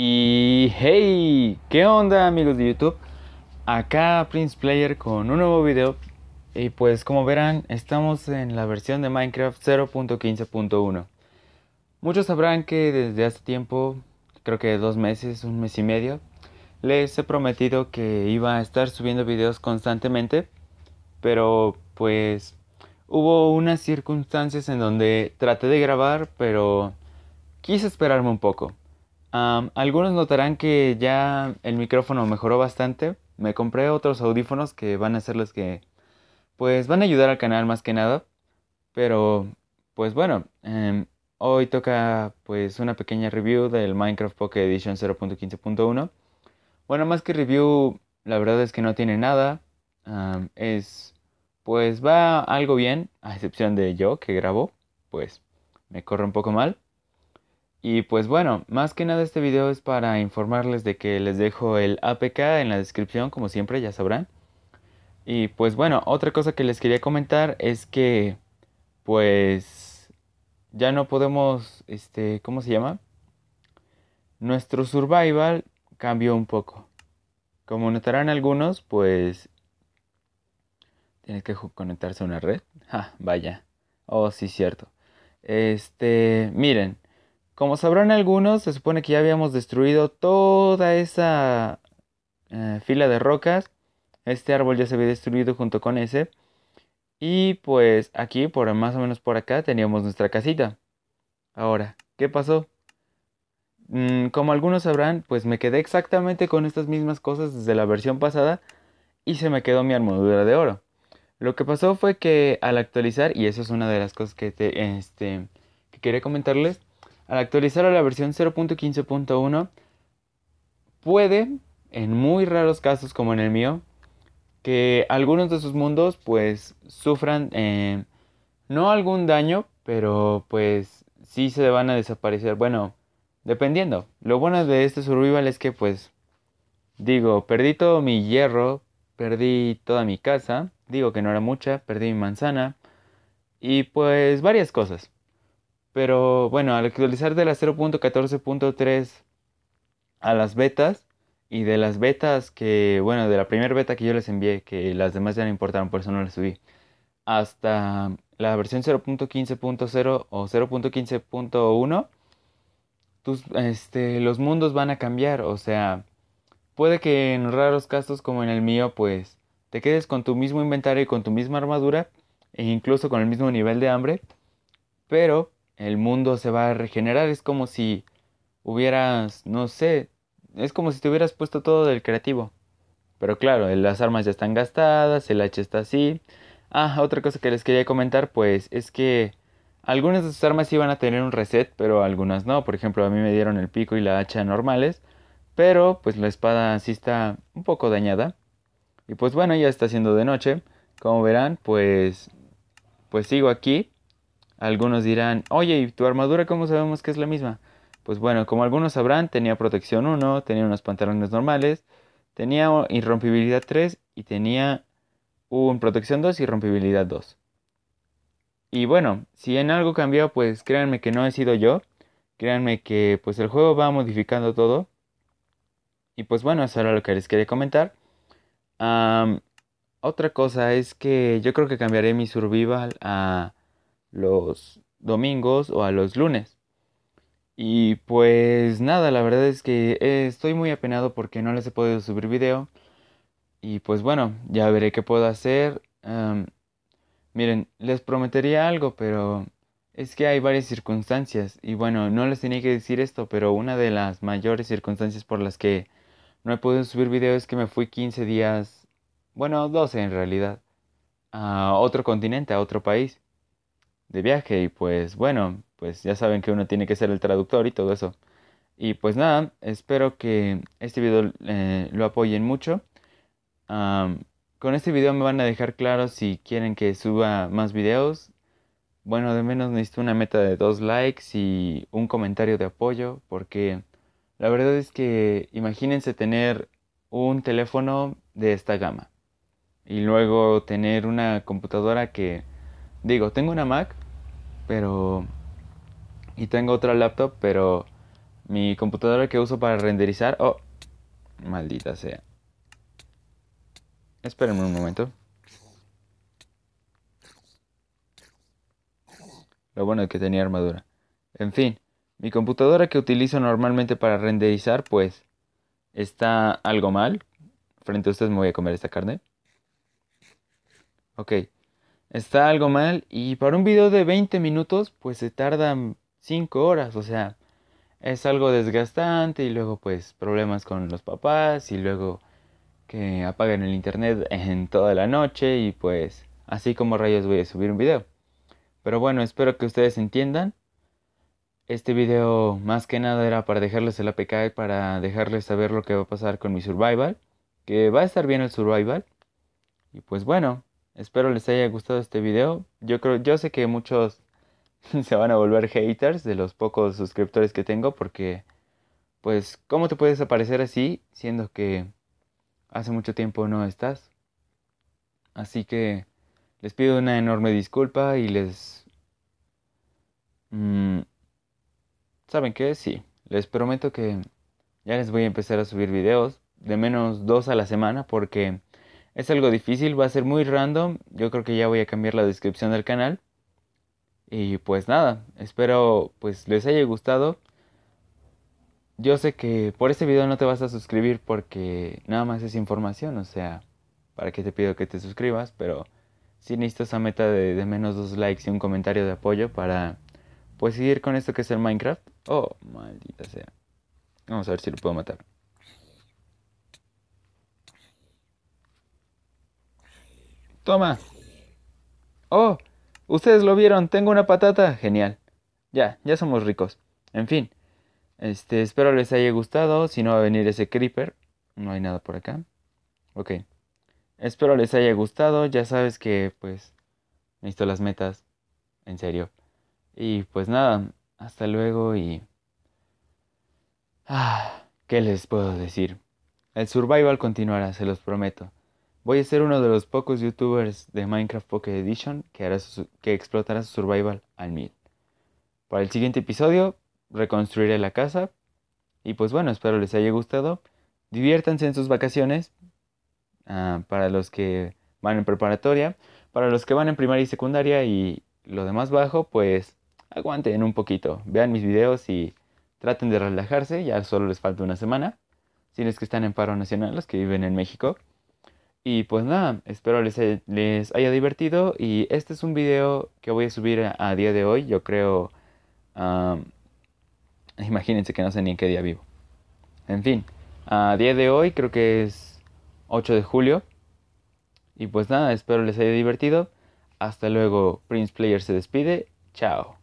Y hey, ¿qué onda amigos de YouTube? Acá Prince Player con un nuevo video y pues como verán estamos en la versión de Minecraft 0.15.1 Muchos sabrán que desde hace tiempo, creo que dos meses, un mes y medio Les he prometido que iba a estar subiendo videos constantemente Pero pues hubo unas circunstancias en donde traté de grabar pero quise esperarme un poco algunos notarán que ya el micrófono mejoró bastante. Me compré otros audífonos que van a ser los que pues van a ayudar al canal más que nada. Pero pues bueno, em, hoy toca pues una pequeña review del Minecraft Pocket Edition 0.15.1. Bueno, más que review, la verdad es que no tiene nada. es pues va algo bien, a excepción de yo que grabo, pues me corre un poco mal. Y pues bueno, más que nada este video es para informarles de que les dejo el APK en la descripción, como siempre ya sabrán. Y pues bueno, otra cosa que les quería comentar es que pues ya no podemos, este, ¿cómo se llama? Nuestro survival cambió un poco. Como notarán algunos, pues tienes que conectarse a una red. vaya. Oh, sí, cierto. Este, miren. Como sabrán algunos, se supone que ya habíamos destruido toda esa eh, fila de rocas. Este árbol ya se había destruido junto con ese. Y pues aquí, por más o menos por acá, teníamos nuestra casita. Ahora, ¿qué pasó? Mm, como algunos sabrán, pues me quedé exactamente con estas mismas cosas desde la versión pasada y se me quedó mi armadura de oro. Lo que pasó fue que al actualizar, y eso es una de las cosas que, te, este, que quería comentarles, al actualizar a la versión 0.15.1, puede, en muy raros casos como en el mío, que algunos de sus mundos pues sufran eh, no algún daño, pero pues sí se van a desaparecer. Bueno, dependiendo. Lo bueno de este survival es que pues digo, perdí todo mi hierro, perdí toda mi casa, digo que no era mucha, perdí mi manzana y pues varias cosas. Pero bueno, al actualizar de la 0.14.3 a las betas y de las betas que, bueno, de la primera beta que yo les envié, que las demás ya no importaron, por eso no las subí, hasta la versión 0.15.0 o 0.15.1, este, los mundos van a cambiar, o sea, puede que en raros casos como en el mío, pues te quedes con tu mismo inventario y con tu misma armadura, e incluso con el mismo nivel de hambre, pero el mundo se va a regenerar. Es como si hubieras, no sé, es como si te hubieras puesto todo del creativo. Pero claro, las armas ya están gastadas, el hacha está así. Ah, otra cosa que les quería comentar, pues, es que algunas de sus armas iban a tener un reset, pero algunas no. Por ejemplo, a mí me dieron el pico y la hacha normales, pero pues la espada sí está un poco dañada. Y pues bueno, ya está haciendo de noche. Como verán, pues, pues sigo aquí algunos dirán, oye, ¿y tu armadura cómo sabemos que es la misma? Pues bueno, como algunos sabrán, tenía protección 1, tenía unos pantalones normales, tenía irrompibilidad 3 y tenía un protección 2 y rompibilidad 2. Y bueno, si en algo cambió, pues créanme que no he sido yo. Créanme que pues el juego va modificando todo. Y pues bueno, eso era lo que les quería comentar. otra cosa es que yo creo que cambiaré mi survival a los domingos o a los lunes. Y pues nada, la verdad es que eh, estoy muy apenado porque no les he podido subir video. Y pues bueno, ya veré qué puedo hacer. miren, les prometería algo, pero es que hay varias circunstancias. Y bueno, no les tenía que decir esto, pero una de las mayores circunstancias por las que no he podido subir video es que me fui 15 días, bueno, 12 en realidad, a otro continente, a otro país de viaje y pues bueno, pues ya saben que uno tiene que ser el traductor y todo eso. Y pues nada, espero que este video eh, lo apoyen mucho. con este video me van a dejar claro si quieren que suba más videos. Bueno, de menos necesito una meta de dos likes y un comentario de apoyo, porque la verdad es que imagínense tener un teléfono de esta gama y luego tener una computadora que digo, tengo una Mac, pero... Y tengo otra laptop, pero mi computadora que uso para renderizar... Oh, maldita sea. Espérenme un momento. Lo bueno es que tenía armadura. En fin, mi computadora que utilizo normalmente para renderizar, pues, está algo mal. Frente a ustedes me voy a comer esta carne. Ok, está algo mal y para un video de 20 minutos pues se tardan 5 horas, o sea, es algo desgastante y luego pues problemas con los papás y luego que apagan el internet en toda la noche y pues así como rayos voy a subir un video. Pero bueno, espero que ustedes entiendan. Este video más que nada era para dejarles el APK para dejarles saber lo que va a pasar con mi survival. Que va a estar bien el survival. Y pues bueno, Espero les haya gustado este video. Yo creo, yo sé que muchos se van a volver haters de los pocos suscriptores que tengo porque pues cómo te puedes aparecer así siendo que hace mucho tiempo no estás. Así que les pido una enorme disculpa y les mm, ¿Saben qué? Sí, les prometo que ya les voy a empezar a subir videos de menos dos a la semana porque es algo difícil, va a ser muy random. Yo creo que ya voy a cambiar la descripción del canal. Y pues nada, espero pues les haya gustado. Yo sé que por este video no te vas a suscribir porque nada más es información, o sea, para qué te pido que te suscribas, pero sí necesito esa meta de, de menos dos likes y un comentario de apoyo para pues seguir con esto que es el Minecraft. Oh, maldita sea. Vamos a ver si lo puedo matar. Toma. Oh, ustedes lo vieron, tengo una patata. Genial. Ya, ya somos ricos. En fin. Este, espero les haya gustado. Si no va a venir ese creeper. No hay nada por acá. Ok. Espero les haya gustado. Ya sabes que, pues, visto las metas. En serio. Y pues nada, hasta luego y... Ah, ¿qué les puedo decir? El survival continuará, se los prometo. Voy a ser uno de los pocos youtubers de Minecraft Pocket Edition que, que explotará su survival al mil. Para el siguiente episodio reconstruiré la casa. Y pues bueno, espero les haya gustado. Diviértanse en sus vacaciones. Ah, para los que van en preparatoria. Para los que van en primaria y secundaria y lo demás bajo, pues aguanten un poquito. Vean mis videos y traten de relajarse. Ya solo les falta una semana. Si es que están en paro nacional, los que viven en México. Y pues nada, espero les, haya divertido y este es un video que voy a subir a, día de hoy, yo creo... imagínense que no sé ni en qué día vivo. En fin, a día de hoy creo que es 8 de julio. Y pues nada, espero les haya divertido. Hasta luego, Prince Player se despide. Chao.